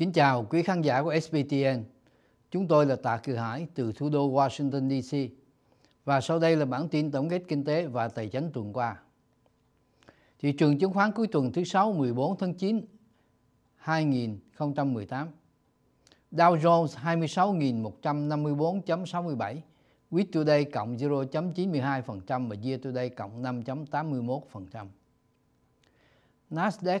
Kính chào quý khán giả của SBTN. Chúng tôi là Tạ Cử Hải từ thủ đô Washington DC. Và sau đây là bản tin tổng kết kinh tế và tài chính tuần qua. Thị trường chứng khoán cuối tuần thứ Sáu 14 tháng 9 2018. Dow Jones 26.154.67, Week Today cộng 0.92% và Year Today cộng 5.81%. Nasdaq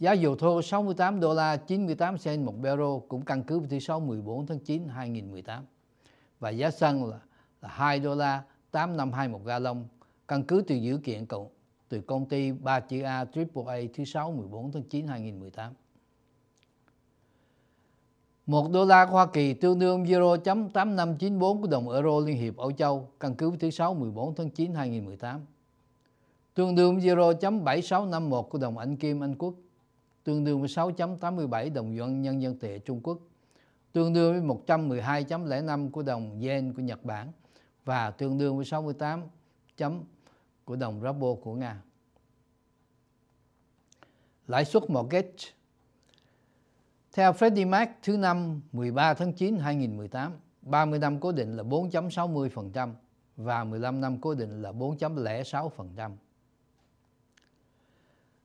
Giá dầu thô 68 đô la 98 cent một barrel cũng căn cứ vào thứ sáu 14 tháng 9 2018 và giá xăng là, là 2 đô la 852 một ga lông căn cứ từ dữ kiện cộng từ công ty 3 chữ A AAA thứ sáu 14 tháng 9 2018. Một đô la của Hoa Kỳ tương đương 0.8594 của đồng euro Liên hiệp Âu Châu căn cứ thứ sáu 14 tháng 9 2018 tương đương 0.7651 của đồng Anh Kim Anh Quốc tương đương với 6.87 đồng yuan nhân dân tệ Trung Quốc, tương đương với 112.05 của đồng yen của Nhật Bản và tương đương với 68 chấm của đồng ruble của Nga. Lãi suất mortgage Theo Freddie Mac thứ năm 13 tháng 9 2018, 30 năm cố định là 4.60% và 15 năm cố định là 4.06%.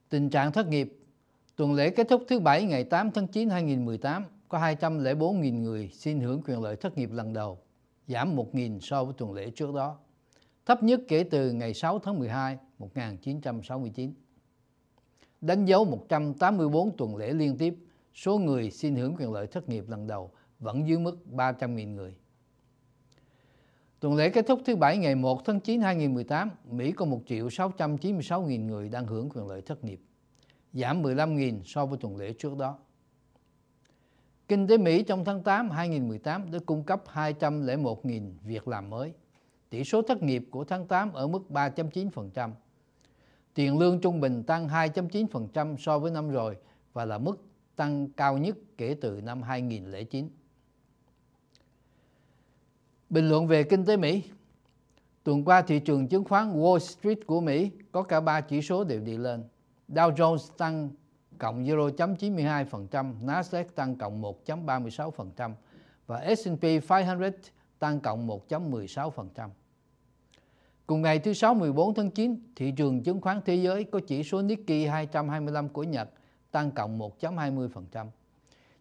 Tình trạng thất nghiệp Tuần lễ kết thúc thứ Bảy ngày 8 tháng 9 2018, có 204.000 người xin hưởng quyền lợi thất nghiệp lần đầu, giảm 1.000 so với tuần lễ trước đó, thấp nhất kể từ ngày 6 tháng 12, 1969. Đánh dấu 184 tuần lễ liên tiếp, số người xin hưởng quyền lợi thất nghiệp lần đầu vẫn dưới mức 300.000 người. Tuần lễ kết thúc thứ Bảy ngày 1 tháng 9 2018, Mỹ có 1.696.000 người đang hưởng quyền lợi thất nghiệp giảm 15.000 so với tuần lễ trước đó. Kinh tế Mỹ trong tháng 8 2018 đã cung cấp 201.000 việc làm mới. Tỷ số thất nghiệp của tháng 8 ở mức 3.9%. Tiền lương trung bình tăng 2.9% so với năm rồi và là mức tăng cao nhất kể từ năm 2009. Bình luận về kinh tế Mỹ Tuần qua thị trường chứng khoán Wall Street của Mỹ có cả ba chỉ số đều đi lên. Dow Jones tăng cộng 0.92%, Nasdaq tăng cộng 1.36% và S&P 500 tăng cộng 1.16%. Cùng ngày thứ Sáu 14 tháng 9, thị trường chứng khoán thế giới có chỉ số Nikkei 225 của Nhật tăng cộng 1.20%.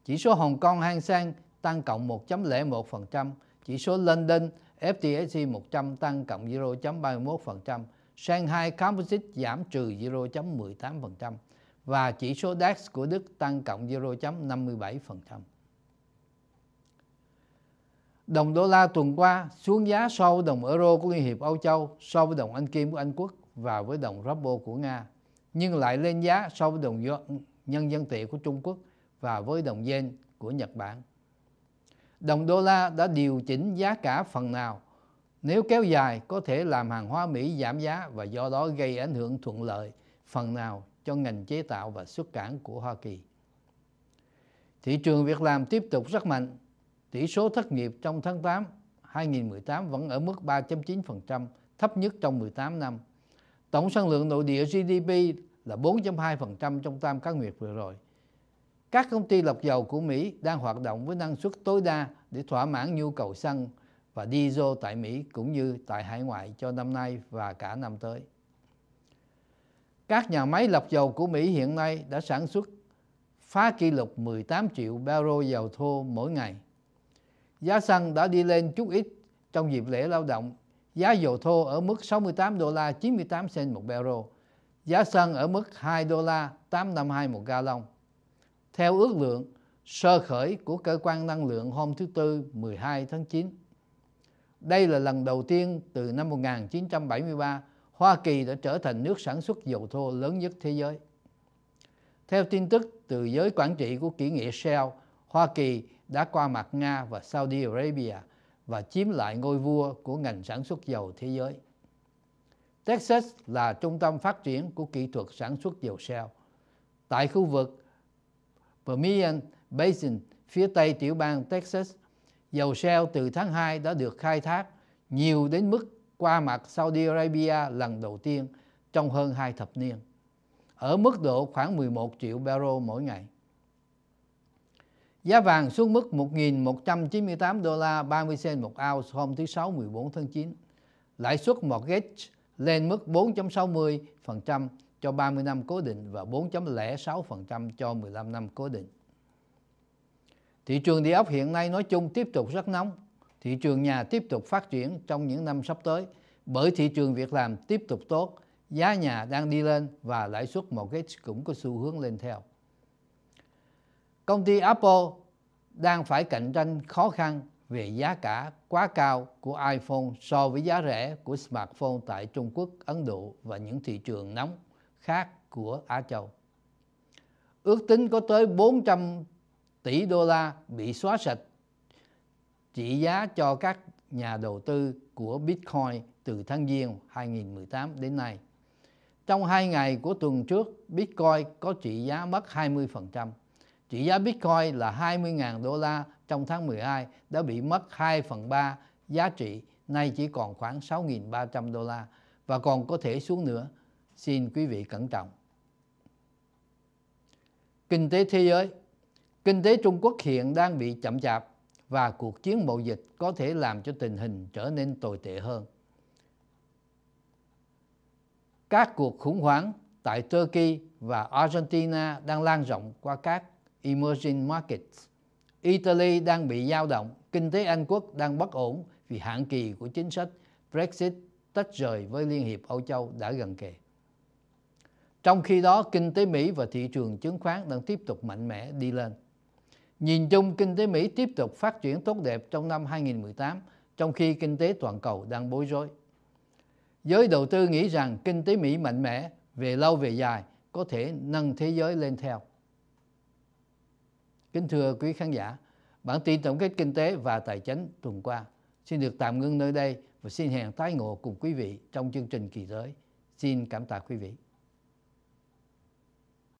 Chỉ số Hồng Kông Hang Seng tăng cộng 1.01%, chỉ số London FTSE 100 tăng cộng 0.31%, Shanghai Composite giảm trừ 0.18% và chỉ số DAX của Đức tăng cộng 0.57%. Đồng đô la tuần qua xuống giá so với đồng euro của Liên hiệp Âu Châu, so với đồng Anh Kim của Anh Quốc và với đồng Ruble của Nga, nhưng lại lên giá so với đồng nhân dân tệ của Trung Quốc và với đồng yen của Nhật Bản. Đồng đô la đã điều chỉnh giá cả phần nào nếu kéo dài có thể làm hàng hóa Mỹ giảm giá và do đó gây ảnh hưởng thuận lợi phần nào cho ngành chế tạo và xuất cảng của Hoa Kỳ. Thị trường việc làm tiếp tục rất mạnh. Tỷ số thất nghiệp trong tháng 8 2018 vẫn ở mức 3.9%, thấp nhất trong 18 năm. Tổng sản lượng nội địa GDP là 4.2% trong tam cá nguyệt vừa rồi. Các công ty lọc dầu của Mỹ đang hoạt động với năng suất tối đa để thỏa mãn nhu cầu xăng và diesel tại Mỹ cũng như tại hải ngoại cho năm nay và cả năm tới. Các nhà máy lọc dầu của Mỹ hiện nay đã sản xuất phá kỷ lục 18 triệu barrel dầu thô mỗi ngày. Giá xăng đã đi lên chút ít trong dịp lễ lao động. Giá dầu thô ở mức 68 đô la 98 cent một barrel. Giá xăng ở mức 2 đô la 852 một gallon. Theo ước lượng, sơ khởi của cơ quan năng lượng hôm thứ Tư 12 tháng 9. Đây là lần đầu tiên từ năm 1973, Hoa Kỳ đã trở thành nước sản xuất dầu thô lớn nhất thế giới. Theo tin tức từ giới quản trị của kỹ nghệ Shell, Hoa Kỳ đã qua mặt Nga và Saudi Arabia và chiếm lại ngôi vua của ngành sản xuất dầu thế giới. Texas là trung tâm phát triển của kỹ thuật sản xuất dầu Shell. Tại khu vực Permian Basin phía tây tiểu bang Texas, dầu shale từ tháng 2 đã được khai thác nhiều đến mức qua mặt Saudi Arabia lần đầu tiên trong hơn hai thập niên, ở mức độ khoảng 11 triệu barrel mỗi ngày. Giá vàng xuống mức 1.198 đô la 30 cent một ounce hôm thứ Sáu 14 tháng 9. Lãi suất mortgage lên mức 4.60% cho 30 năm cố định và 4.06% cho 15 năm cố định. Thị trường địa ốc hiện nay nói chung tiếp tục rất nóng. Thị trường nhà tiếp tục phát triển trong những năm sắp tới bởi thị trường việc làm tiếp tục tốt, giá nhà đang đi lên và lãi suất mortgage cũng có xu hướng lên theo. Công ty Apple đang phải cạnh tranh khó khăn về giá cả quá cao của iPhone so với giá rẻ của smartphone tại Trung Quốc, Ấn Độ và những thị trường nóng khác của Á Châu. Ước tính có tới 400 tỷ đô la bị xóa sạch trị giá cho các nhà đầu tư của Bitcoin từ tháng Giêng 2018 đến nay. Trong hai ngày của tuần trước, Bitcoin có trị giá mất 20%. Trị giá Bitcoin là 20.000 đô la trong tháng 12 đã bị mất 2 phần 3 giá trị, nay chỉ còn khoảng 6.300 đô la và còn có thể xuống nữa. Xin quý vị cẩn trọng. Kinh tế thế giới Kinh tế Trung Quốc hiện đang bị chậm chạp và cuộc chiến mậu dịch có thể làm cho tình hình trở nên tồi tệ hơn. Các cuộc khủng hoảng tại Turkey và Argentina đang lan rộng qua các emerging markets. Italy đang bị dao động, kinh tế Anh quốc đang bất ổn vì hạn kỳ của chính sách Brexit tách rời với Liên hiệp Âu Châu đã gần kề. Trong khi đó, kinh tế Mỹ và thị trường chứng khoán đang tiếp tục mạnh mẽ đi lên. Nhìn chung, kinh tế Mỹ tiếp tục phát triển tốt đẹp trong năm 2018, trong khi kinh tế toàn cầu đang bối rối. Giới đầu tư nghĩ rằng kinh tế Mỹ mạnh mẽ, về lâu về dài, có thể nâng thế giới lên theo. Kính thưa quý khán giả, bản tin tổng kết kinh tế và tài chính tuần qua xin được tạm ngưng nơi đây và xin hẹn tái ngộ cùng quý vị trong chương trình kỳ tới. Xin cảm tạ quý vị.